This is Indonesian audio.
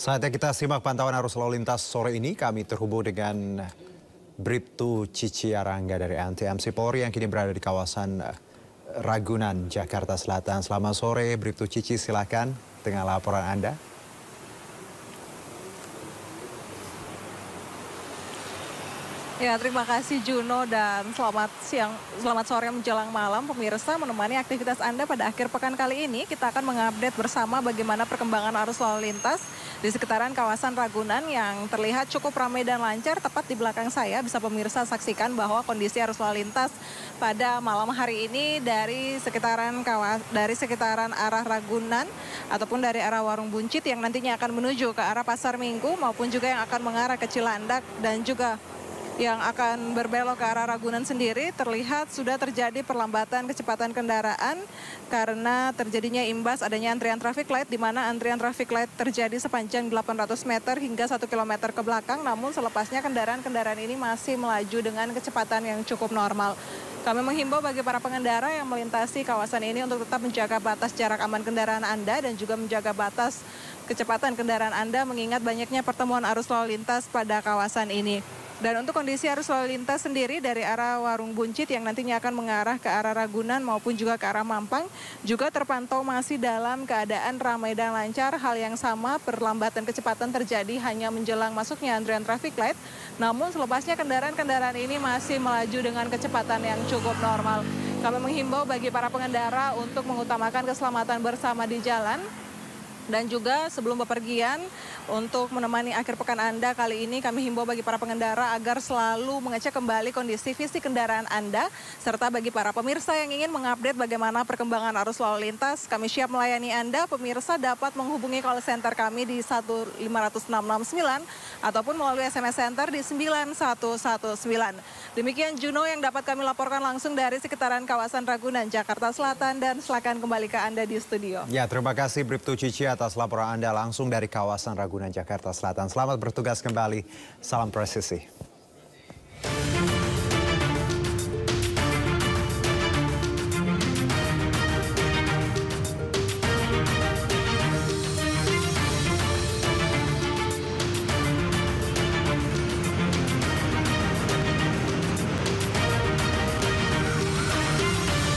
Saatnya kita simak pantauan arus lalu lintas sore ini. Kami terhubung dengan Briptu Cici Arangga dari NTMC Polri yang kini berada di kawasan eh, Ragunan, Jakarta Selatan. Selamat sore, Briptu Cici silakan dengan laporan Anda. Ya, terima kasih Juno dan selamat siang, selamat sore menjelang malam pemirsa menemani aktivitas Anda pada akhir pekan kali ini. Kita akan mengupdate bersama bagaimana perkembangan arus lalu lintas di sekitaran kawasan Ragunan yang terlihat cukup ramai dan lancar. Tepat di belakang saya bisa pemirsa saksikan bahwa kondisi arus lalu lintas pada malam hari ini dari sekitaran kawas dari sekitaran arah Ragunan ataupun dari arah Warung Buncit yang nantinya akan menuju ke arah Pasar Minggu maupun juga yang akan mengarah ke Cilandak dan juga yang akan berbelok ke arah Ragunan sendiri terlihat sudah terjadi perlambatan kecepatan kendaraan karena terjadinya imbas adanya antrian traffic light di mana antrian traffic light terjadi sepanjang 800 meter hingga 1 km ke belakang namun selepasnya kendaraan-kendaraan ini masih melaju dengan kecepatan yang cukup normal. Kami menghimbau bagi para pengendara yang melintasi kawasan ini untuk tetap menjaga batas jarak aman kendaraan Anda dan juga menjaga batas kecepatan kendaraan Anda mengingat banyaknya pertemuan arus lalu lintas pada kawasan ini. Dan untuk kondisi arus lalu lintas sendiri dari arah Warung Buncit yang nantinya akan mengarah ke arah Ragunan maupun juga ke arah Mampang juga terpantau masih dalam keadaan ramai dan lancar. Hal yang sama perlambatan kecepatan terjadi hanya menjelang masuknya antrian traffic light. Namun selepasnya kendaraan-kendaraan ini masih melaju dengan kecepatan yang cukup normal. Kami menghimbau bagi para pengendara untuk mengutamakan keselamatan bersama di jalan dan juga sebelum bepergian untuk menemani akhir pekan Anda kali ini kami himbau bagi para pengendara agar selalu mengecek kembali kondisi fisik kendaraan Anda serta bagi para pemirsa yang ingin mengupdate bagaimana perkembangan arus lalu lintas kami siap melayani Anda pemirsa dapat menghubungi call center kami di 15669 ataupun melalui SMS center di 9119 demikian Juno yang dapat kami laporkan langsung dari sekitaran kawasan Ragunan Jakarta Selatan dan silakan kembali ke Anda di studio. Ya, terima kasih Bripto Cici atas laporan Anda langsung dari kawasan Ragunan, Jakarta Selatan. Selamat bertugas kembali. Salam presisi.